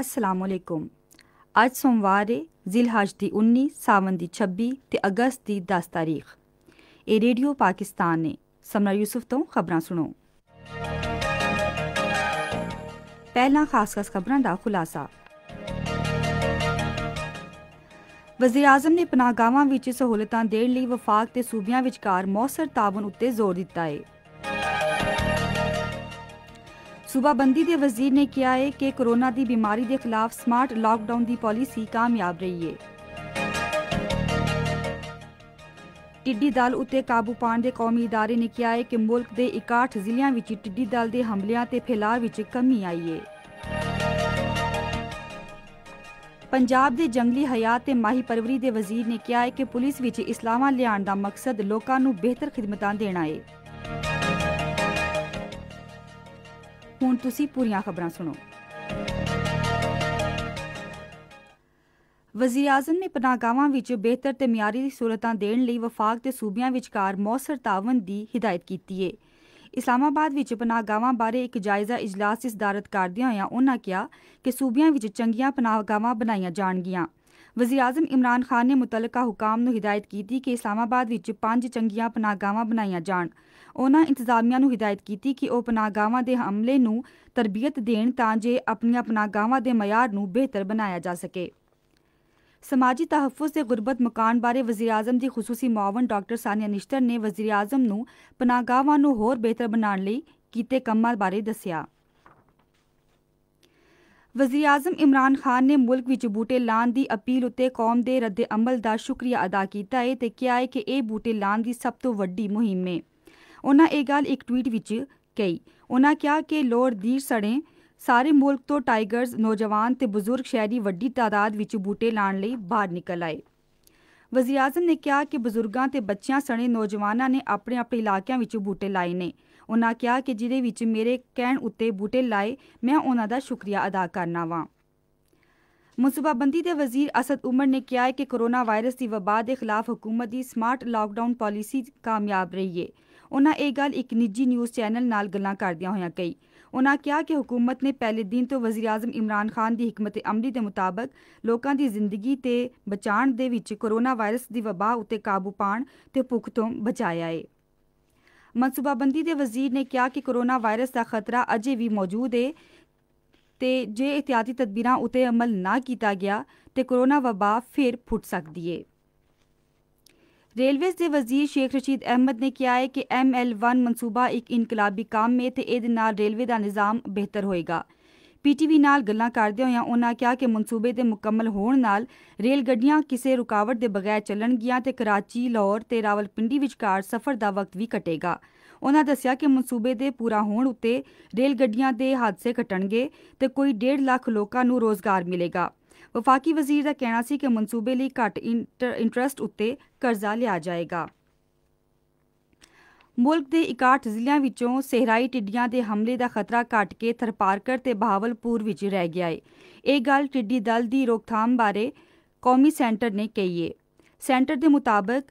ਅਸਲਾਮ ਅਲੈਕੁਮ ਅੱਜ ਸੋਮਵਾਰ ਹੈ ਜ਼ਿਲਹਜ ਦੀ 19 ਸਾਵਨ ਦੀ 26 ਤੇ ਅਗਸਤ ਦੀ 10 ਤਾਰੀਖ ਇਹ ਰੇਡੀਓ ਪਾਕਿਸਤਾਨ ਨੇ ਸਮਨਾ ਯੂਸਫ ਤੋਂ ਖਬਰਾਂ ਸੁਣੋ ਪਹਿਲਾ ਖਾਸ ਖਾਸ ਖਬਰਾਂ ਦਾ ਖੁਲਾਸਾ ਵਜ਼ੀਰ ਆਜ਼ਮ ਨੇ ਪਨਾਹਗਾਹਾਂ ਵਿੱਚ ਸਹੂਲਤਾਂ ਦੇਣ ਲਈ ਵਫਾਕ ਤੇ ਸੂਬਿਆਂ ਵਿਚਕਾਰ ਮੌਸਰ ਤਾਵਨ ਉੱਤੇ ਜ਼ੋਰ ਦਿੱਤਾ ਹੈ ਸੂਬਾਬੰਦੀ ਦੇ ਵਜ਼ੀਰ ਨੇ ਕਿਹਾ ਹੈ ਕਿ ਕੋਰੋਨਾ ਦੀ ਬਿਮਾਰੀ ਦੇ ਖਿਲਾਫ ਸਮਾਰਟ ਲਾਕਡਾਊਨ ਦੀ ਪਾਲਿਸੀ ਕਾਮਯਾਬ ਰਹੀ ਹੈ ਟਿੱਡੀ ਦਲ ਉੱਤੇ ਕਾਬੂ ਪਾਉਣ ਦੇ ਕੌਮੀ ادارے ਨੇ ਕਿਹਾ ਹੈ ਕਿ ਮੁਲਕ ਦੇ 61 ਜ਼ਿਲ੍ਹਿਆਂ ਵਿੱਚ ਟਿੱਡੀ ਦਲ ਦੇ ਹਮਲਿਆਂ ਤੇ ਫੈਲਾਅ ਵਿੱਚ ਕਮੀ ਆਈ ਹੈ ਪੰਜਾਬ ਦੇ ਜੰਗਲੀ ਹਯਾਤ ਤੇ ਮਾਹੀ ਪਰਵਰੀ ਦੇ ਵਜ਼ੀਰ ਨੇ ਕਿਹਾ ਹੈ ਕਿ ਪੁਲਿਸ ਵਿੱਚ ਇਸਲਾਮਾਂ ਲਿਆਉਣ ਦਾ ਮਕਸਦ ਲੋਕਾਂ ਨੂੰ ਬਿਹਤਰ ਖਿਦਮਤਾਂ ਦੇਣਾ ਹੈ ਹੁਣ ਤੁਸੀਂ ਪੂਰੀਆਂ ਖਬਰਾਂ ਸੁਣੋ ਵਜ਼ੀਰ ਆਜ਼ਮ ਨੇ ਪਨਾਗਾਵਾਂ ਵਿੱਚ ਬਿਹਤਰ ਤੇ ਮਿਆਰੀ ਸਹੂਲਤਾਂ ਦੇਣ ਲਈ ਵਫਾਕ ਤੇ ਸੂਬਿਆਂ ਵਿਚਕਾਰ ਮੌਸਰ ਤਾਵਨ ਦੀ ਹਿਦਾਇਤ ਕੀਤੀ ਹੈ ਇਸਲਾਮਾਬਾਦ ਵਿੱਚ ਪਨਾਗਾਵਾਂ ਬਾਰੇ ਇੱਕ ਜਾਇਜ਼ਾ ਇਜਲਾਸ ਇਸ ਦਾਰਤ ਕਰਦਿਆਂ ਹੋਇਆਂ ਉਹਨਾਂ ਕਿਹਾ ਕਿ ਸੂਬਿਆਂ ਵਿੱਚ ਚੰਗੀਆਂ ਪਨਾਗਾਵਾਂ ਬਣਾਈਆਂ ਜਾਣਗੀਆਂ ਵਜ਼ੀਰ ਆਜ਼ਮ ਇਮਰਾਨ ਖਾਨ ਨੇ ਮੁਤਲਕਾ ਹੁਕਾਮ ਨੂੰ ਹਿਦਾਇਤ ਕੀਤੀ ਕਿ ਇਸਲਾਮਾਬਾਦ ਵਿੱਚ ਪੰਜ ਚੰਗੀਆਂ ਪਨਾਗਾਵਾਂ ਬਣਾਈਆਂ ਜਾਣ ਉਹਨਾਂ ਇੰਤਜ਼ਾਮੀਆਂ ਨੂੰ ਹਿਦਾਇਤ ਕੀਤੀ ਕਿ ਉਹ ਪਨਾਗਾਵਾਂ ਦੇ ਹਮਲੇ ਨੂੰ ਤਰਬੀਅਤ ਦੇਣ ਤਾਂ ਜੇ ਆਪਣੀਆਂ ਪਨਾਗਾਵਾਂ ਦੇ ਮਿਆਰ ਨੂੰ ਬਿਹਤਰ ਬਣਾਇਆ ਜਾ ਸਕੇ ਸਮਾਜੀ ਤਹਫੁਜ਼ ਤੇ ਗੁਰਬਤ ਮਕਾਨ ਬਾਰੇ ਵਜ਼ੀਰ ਆਜ਼ਮ ਦੀ ਖਸੂਸੀ ਮਾਵਨ ਡਾਕਟਰ ਸਾਨੀਆ ਨਿਸ਼ਟਰ ਨੇ ਵਜ਼ੀਰ ਆਜ਼ਮ ਨੂੰ ਪਨਾਹਗਾਹਾਂ ਨੂੰ ਹੋਰ ਬਿਹਤਰ ਬਣਾਉਣ ਲਈ ਕੀਤੇ ਕੰਮਾਂ ਬਾਰੇ ਦੱਸਿਆ ਵਜ਼ੀਰ ਆਜ਼ਮ ਇਮਰਾਨ ਖਾਨ ਨੇ ਮੁਲਕ ਵਿੱਚ ਬੂਟੇ ਲਾਣ ਦੀ ਅਪੀਲ ਉੱਤੇ ਕੌਮ ਦੇ ਰੱਦੇ ਅਮਲ ਦਾ ਸ਼ੁਕਰੀਆ ਅਦਾ ਕੀਤਾ ਹੈ ਤੇ ਕਿਹਾ ਹੈ ਕਿ ਇਹ ਬੂਟੇ ਲਾਣ ਦੀ ਸਭ ਤੋਂ ਵੱਡੀ ਮੁਹਿੰਮ ਹੈ ਉਹਨਾਂ ਇਹ ਗੱਲ ਇੱਕ ਟਵੀਟ ਵਿੱਚ ਕਹੀ ਉਹਨਾਂ ਕਿਹਾ ਕਿ ਲੋੜ ਦੀ ਸੜੇ ਸਾਰੇ ਮੁਲਕ ਤੋਂ ਟਾਈਗਰਸ ਨੌਜਵਾਨ ਤੇ ਬਜ਼ੁਰਗ ਸ਼ਹਿਰੀ ਵੱਡੀ ਤਾਦਾਦ ਵਿੱਚ ਬੂਟੇ ਲਾਣ ਲਈ ਬਾਹਰ ਨਿਕਲ ਆਏ ਵਜ਼ੀਰ ਆਜ਼ਮ ਨੇ ਕਿਹਾ ਕਿ ਬਜ਼ੁਰਗਾਂ ਤੇ ਬੱਚਿਆਂ ਸਣੇ ਨੌਜਵਾਨਾਂ ਨੇ ਆਪਣੇ ਆਪਣੇ ਇਲਾਕਿਆਂ ਵਿੱਚ ਬੂਟੇ ਲਾਏ ਨੇ ਉਹਨਾਂ ਕਿਹਾ ਕਿ ਜਿਹਦੇ ਵਿੱਚ ਮੇਰੇ ਕਹਿਣ ਉੱਤੇ ਬੂਟੇ ਲਾਏ ਮੈਂ ਉਹਨਾਂ ਦਾ ਸ਼ੁਕਰੀਆ ਅਦਾ ਕਰਨਾ ਵਾਂ ਬੰਦੀ ਦੇ ਵਜ਼ੀਰ ਅਸਦ ਉਮਰ ਨੇ ਕਿਹਾ ਕਿ ਕੋਰੋਨਾ ਵਾਇਰਸ ਦੀ ਵਬਾਹ ਦੇ ਖਿਲਾਫ ਹਕੂਮਤ ਦੀ ਸਮਾਰਟ ਲਾਕਡਾਊਨ ਪਾਲਿਸੀ ਕਾਮਯਾਬ ਰਹੀ ਹੈ ਉਹਨਾਂ ਇਹ ਗੱਲ ਇੱਕ ਨਿੱਜੀ ਨਿਊਜ਼ ਚੈਨਲ ਨਾਲ ਗੱਲਾਂ ਕਰਦਿਆਂ ਹੋਇਆਂ ਕਹੀ ਉਹਨਾਂ ਕਿਹਾ ਕਿ ਹਕੂਮਤ ਨੇ ਪਹਿਲੇ ਦਿਨ ਤੋਂ ਵਜ਼ੀਰ-ਆਜ਼ਮ ਇਮਰਾਨ ਖਾਨ ਦੀ ਹਕਮਤ ਅਮਲੀ ਦੇ ਮੁਤਾਬਕ ਲੋਕਾਂ ਦੀ ਜ਼ਿੰਦਗੀ ਤੇ ਬਚਾਉਣ ਦੇ ਵਿੱਚ ਕੋਰੋਨਾ ਵਾਇਰਸ ਦੀ ਵਬਾ ਉੱਤੇ ਕਾਬੂ ਪਾਣ ਤੇ ਭੁੱਖ ਤੋਂ ਬਚਾਇਆ ਹੈ ਮਨਸੂਬਾਬੰਦੀ ਦੇ ਵਜ਼ੀਰ ਨੇ ਕਿਹਾ ਕਿ ਕੋਰੋਨਾ ਵਾਇਰਸ ਦਾ ਖਤਰਾ ਅਜੇ ਵੀ ਮੌਜੂਦ ਹੈ ਤੇ ਜੇ ਇhtiyati ਤਦਬੀਰਾਂ ਉਤੇ ਅਮਲ ਨਾ ਕੀਤਾ ਗਿਆ ਤੇ ਕੋਰੋਨਾ ਵਬਾ ਫਿਰ ਫੁੱਟ ਸਕਦੀ ਹੈ ਰੇਲਵੇਜ਼ ਦੇ ਵਜ਼ੀਰ ਸ਼ੇਖ ਰਸ਼ੀਦ ਅਹਿਮਦ ਨੇ ਕਿਹਾ ਹੈ ਕਿ ML1 ਮਨਸੂਬਾ ਇੱਕ ਇਨਕਲਾਬੀ ਕੰਮ ਹੈ ਤੇ ਇਹਦੇ ਨਾਲ ਰੇਲਵੇ ਦਾ ਨਿਜ਼ਾਮ ਬਿਹਤਰ ਹੋਏਗਾ ਪੀਟੀਵੀ ਨਾਲ ਗੱਲਾਂ ਕਰਦੇ ਹੋਇਆਂ ਉਹਨਾਂ ਕਿਹਾ ਕਿ ਮਨਸੂਬੇ ਦੇ ਮੁਕੰਮਲ ਹੋਣ ਨਾਲ ਰੇਲ ਗੱਡੀਆਂ ਕਿਸੇ ਰੁਕਾਵਟ ਦੇ ਬਗੈਰ ਚੱਲਣਗੀਆਂ ਤੇ ਕਰਾਚੀ, ਲਾਹੌਰ ਤੇ ਰਾਵਲਪਿੰਡੀ ਵਿਚਕਾਰ ਸਫ਼ਰ ਦਾ ਵਕਤ ਵੀ ਘਟੇਗਾ। ਉਹਨਾਂ ਦੱਸਿਆ ਕਿ ਮਨਸੂਬੇ ਦੇ ਪੂਰਾ ਹੋਣ ਉੱਤੇ ਰੇਲ ਗੱਡੀਆਂ ਦੇ ਹਾਦਸੇ ਘਟਣਗੇ ਤੇ ਕੋਈ 1.5 ਲੱਖ ਲੋਕਾਂ ਨੂੰ ਰੋਜ਼ਗਾਰ ਮਿਲੇਗਾ। ਵਫਾਕੀ ਵਜ਼ੀਰ ਦਾ ਕਹਿਣਾ ਸੀ ਕਿ ਮਨਸੂਬੇ ਲਈ ਘੱਟ ਇੰਟਰਸਟ ਉੱਤੇ ਕਰਜ਼ਾ ਲਿਆ ਜਾਏਗਾ ਮੁਲਕ ਦੇ 61 ਜ਼ਿਲ੍ਹਿਆਂ ਵਿੱਚੋਂ ਸਹਿਰਾਈ ਟਿੱਡੀਆਂ ਦੇ ਹਮਲੇ ਦਾ ਖਤਰਾ ਘਟ ਕੇ ਥਰਪਾਰਕਰ ਤੇ ਬਹਾਵਲਪੁਰ ਵਿੱਚ ਰਹਿ ਗਿਆ ਹੈ ਇਹ ਗੱਲ ਟਿੱਡੀ ਦਲ ਦੀ ਰੋਕਥਾਮ ਬਾਰੇ ਕੌਮੀ ਸੈਂਟਰ ਨੇ ਕਹੀ ਹੈ ਸੈਂਟਰ ਦੇ ਮੁਤਾਬਕ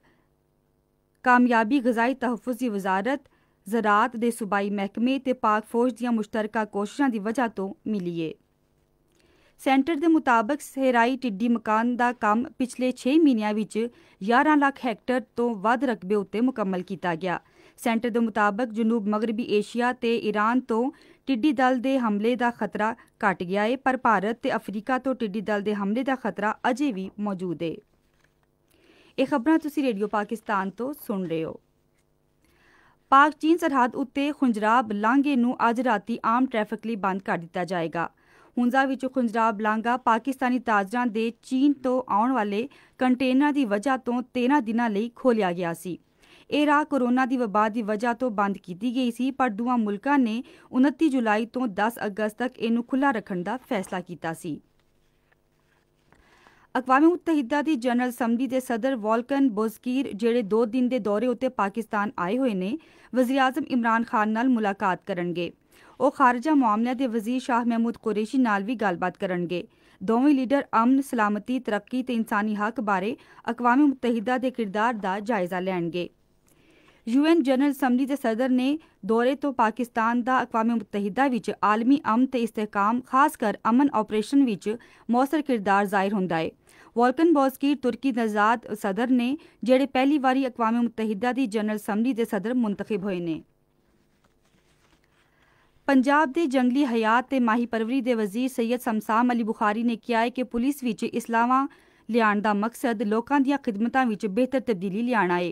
ਕਾਮਯਾਬੀ ਗਜ਼ਾਈ ਤਹਫੁਜ਼ ਵਜ਼ਾਰਤ ਜ਼ਰਾਤ ਦੇ ਸੂਬਾਈ ਮਹਿਕਮੇ ਤੇ ਪਾਕ ਫੌਜ ਦੀਆਂ ਮੁਸ਼ਤਰਕਾ ਕੋਸ਼ਿਸ਼ਾਂ ਦੀ ਵਜ੍ਹਾ ਤੋਂ ਮਿਲੀ ਹੈ ਸੈਂਟਰ ਦੇ ਮੁਤਾਬਕ ਸਹਿਰਾਈ ਟਿੱਡੀ ਮਕਾਨ ਦਾ ਕੰਮ ਪਿਛਲੇ 6 ਮਹੀਨਿਆਂ ਵਿੱਚ 11 ਲੱਖ ਹੈਕਟਰ ਤੋਂ ਵੱਧ ਰਕਬੇ ਉੱਤੇ ਮੁਕੰਮਲ ਕੀਤਾ ਗਿਆ ਸੈਂਟਰ ਦੇ ਮੁਤਾਬਕ ਜਨੂਬ ਮਗਰਬੀ ਏਸ਼ੀਆ ਤੇ ਈਰਾਨ ਤੋਂ ਟਿੱਡੀ ਦਲ ਦੇ ਹਮਲੇ ਦਾ ਖਤਰਾ ਘਟ ਗਿਆ ਹੈ ਪਰ ਭਾਰਤ ਤੇ ਅਫਰੀਕਾ ਤੋਂ ਟਿੱਡੀ ਦਲ ਦੇ ਹਮਲੇ ਦਾ ਖਤਰਾ ਅਜੇ ਵੀ ਮੌਜੂਦ ਹੈ ਇਹ ਖਬਰਾਂ ਤੁਸੀਂ ਰੇਡੀਓ ਪਾਕਿਸਤਾਨ ਤੋਂ ਸੁਣ ਰਹੇ ਹੋ ਪਾਕ ਚੀਨ ਸਰਹੱਦ ਉੱਤੇ ਖੁੰਜਰਾਬ ਲਾਂਘੇ ਨੂੰ ਅੱਜ ਰਾਤੀ ਆਮ ਟ੍ਰੈਫਿਕ ਲਈ ਬੰਦ ਕਰ ਦਿੱਤਾ ਜਾਏਗਾ ਹੁੰਜ਼ਾ ਵਿੱਚੋਂ ਖੁੰਜਰਾਬ ਲਾਂਘਾ ਪਾਕਿਸਤਾਨੀ ਤਾਜਰਾਂ ਦੇ ਚੀਨ ਤੋਂ ਆਉਣ ਵਾਲੇ ਕੰਟੇਨਰਾਂ ਦੀ ਵਜ੍ਹਾ ਤੋਂ 13 ਦਿਨਾਂ ਲਈ ਖੋਲਿਆ ਗਿਆ ਸੀ ਇਹ ਰਾਹ ਕੋਰੋਨਾ ਦੀ ਵਬਾਅ ਦੀ ਵਜ੍ਹਾ ਤੋਂ ਬੰਦ ਕੀਤੀ ਗਈ ਸੀ ਪਰ ਦੋਵਾਂ ਮੁਲਕਾਂ ਨੇ 29 ਜੁਲਾਈ ਤੋਂ 10 ਅਗਸਤ ਤੱਕ ਇਹਨੂੰ ਖੁੱਲਾ ਰੱਖਣ ਦਾ ਫੈਸਲਾ ਕੀਤਾ ਸੀ ਅਕਵਾਮੀ ਮੁਤਹਿਦਾ ਦੀ ਜਨਰਲ ਅਸੈਂਬਲੀ ਦੇ ਸਦਰ ਵਾਲਕਨ ਬੋਜ਼ਕੀਰ ਜਿਹੜੇ 2 ਦਿਨ ਦੇ ਦੌਰੇ ਉੱਤੇ ਪਾਕਿਸਤਾਨ ਆਏ ਹੋਏ ਨੇ ਵਜ਼ੀਰ-ਆਜ਼ਮ ਇਮਰਾਨ ਖਾਨ ਨਾਲ ਮੁਲਾਕਾਤ ਕਰਨਗੇ ਉਹ ਖਾਰਜਾ ਮਾਮਲਿਆਂ ਦੇ ਵਜ਼ੀਰ ਸ਼ਾਹ ਮਹਿਮੂਦ ਕੁਰੇਸ਼ੀ ਨਾਲ ਵੀ ਗੱਲਬਾਤ ਕਰਨਗੇ ਦੋਵੇਂ ਲੀਡਰ ਅਮਨ ਸਲਾਮਤੀ ਤਰੱਕੀ ਤੇ ਇਨਸਾਨੀ ਹੱਕ ਬਾਰੇ ਅਕਵਾਮੀ ਮੁਤਹਿਦਾ ਦੇ ਕਿਰਦਾਰ ਦਾ ਜਾਇਜ਼ਾ ਲੈਣਗੇ ਯੂਐਨ ਜਨਰਲ ਅਸੈਂਬਲੀ ਦੇ ਸਦਰ ਨੇ ਦੌਰੇ ਤੋਂ ਪਾਕਿਸਤਾਨ ਦਾ ਅਕਵਾਮੀ ਮੁਤਹਿਦਾ ਵਿੱਚ ਆਲਮੀ ਅਮਨ ਤੇ ਇਸਤਿਹਕਾਮ ਖਾਸ ਕਰ ਅਮਨ ਆਪਰੇਸ਼ਨ ਵਿੱਚ ਮੌਸਰ ਕਿਰਦਾਰ ਜ਼ਾਹਿਰ ਹੁੰਦਾ ਹੈ ਵਾਲਕਨ ਬੋਸਕੀ ਤੁਰਕੀ ਨਜ਼ਾਦ ਸਦਰ ਨੇ ਜਿਹੜੇ ਪਹਿਲੀ ਵਾਰੀ ਅਕਵਾਮੀ ਮੁਤਹਿਦਾ ਦੀ ਜਨਰਲ ਅਸੈਂਬਲੀ ਦੇ ਸਦਰ ਮੁੰਤਖਬ ਹੋਏ ਨੇ ਪੰਜਾਬ ਦੇ ਜੰਗਲੀ ਹਯਾਤ ਤੇ ਮਾਹੀ ਪਰਵਰੀ ਦੇ ਵਜ਼ੀਰ ਸੈਦ ਸਮਸਾਮ ਅਲੀ ਬੁਖਾਰੀ ਨੇ ਕਿਹਾ ਹੈ ਕਿ ਪੁਲਿਸ ਵਿੱਚ ਇਸਲਾਮਾਂ ਲਿਆਣ ਦਾ ਮਕਸਦ ਲੋਕਾਂ ਦੀਆਂ ਖਿਦਮਤਾਂ ਵਿੱਚ ਬਿਹਤਰ ਤਬਦੀਲੀ ਲਿਆਣਾ ਹੈ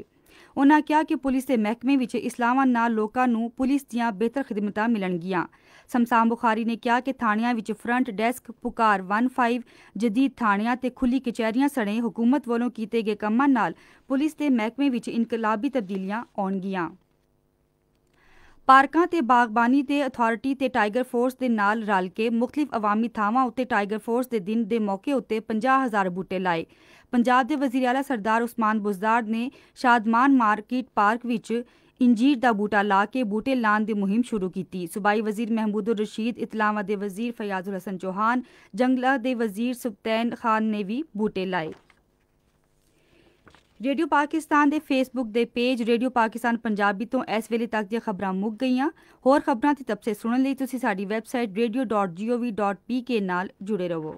ਉਹਨਾਂ ਕਿਹਾ ਕਿ ਪੁਲਿਸ ਦੇ ਮਹਿਕਮੇ ਵਿੱਚ ਇਸਲਾਮਾਂ ਨਾਲ ਲੋਕਾਂ ਨੂੰ ਪੁਲਿਸ ਦੀਆਂ ਬਿਹਤਰ ਖਿਦਮਤਾਂ ਮਿਲਣਗੀਆਂ ਸਮਸਾਮ ਬੁਖਾਰੀ ਨੇ ਕਿਹਾ ਕਿ ਥਾਣਿਆਂ ਵਿੱਚ ਫਰੰਟ ਡੈਸਕ ਪੁਕਾਰ 15 ਜਦੀਦ ਥਾਣਿਆਂ ਤੇ ਖੁੱਲੀ ਕਚਹਿਰੀਆਂ ਸਣੇ ਹਕੂਮਤ ਵੱਲੋਂ ਕੀਤੇ ਗਏ ਕੰਮਾਂ ਨਾਲ ਪੁਲਿਸ ਦੇ ਮਹਿਕਮੇ ਵਿੱਚ ਇਨਕਲਾਬੀ ਤਬਦੀਲੀਆਂ ਆਉਣਗੀਆਂ ਪਾਰਕਾਂ ਤੇ ਬਾਗਬਾਨੀ ਤੇ ਅਥਾਰਟੀ ਤੇ ਟਾਈਗਰ ਫੋਰਸ ਦੇ ਨਾਲ ਰਲ ਕੇ ਮੁxtਲਿਫ ਆਵਾਮੀ ਥਾਵਾਂ ਉੱਤੇ ਟਾਈਗਰ ਫੋਰਸ ਦੇ ਦਿਨ ਦੇ ਮੌਕੇ ਉੱਤੇ 50000 ਬੂਟੇ ਲਾਏ ਪੰਜਾਬ ਦੇ ਵਜ਼ੀਰ ਆਲਾ ਸਰਦਾਰ ਉਸਮਾਨ ਬੁਜ਼ਦਾਰ ਨੇ ਸ਼ਾਦਮਾਨ ਮਾਰਕੀਟ ਪਾਰਕ ਵਿੱਚ इंजीर का बूटा ला के बूटे लाने की मुहिम शुरू की सूबाई वजीर महमूदुर रशीद इतलावा के वजीर फयाजुल हसन चौहान जंगला के वजीर सुबतैन खान ने भी बूटे लाए ਰੇਡੀਓ ਪਾਕਿਸਤਾਨ ਦੇ ਫੇਸਬੁੱਕ ਦੇ ਪੇਜ ਰੇਡੀਓ ਪਾਕਿਸਤਾਨ ਪੰਜਾਬੀ ਤੋਂ ਇਸ ਵੇਲੇ ਤੱਕ ਦੀਆਂ ਖਬਰਾਂ ਮੁੱਕ ਗਈਆਂ ਹੋਰ ਖਬਰਾਂ ਦੀ ਤਫਸੀਲ ਸੁਣਨ ਲਈ ਤੁਸੀਂ ਸਾਡੀ ਵੈਬਸਾਈਟ radio.gov.pk ਨਾਲ ਜੁੜੇ ਰਹੋ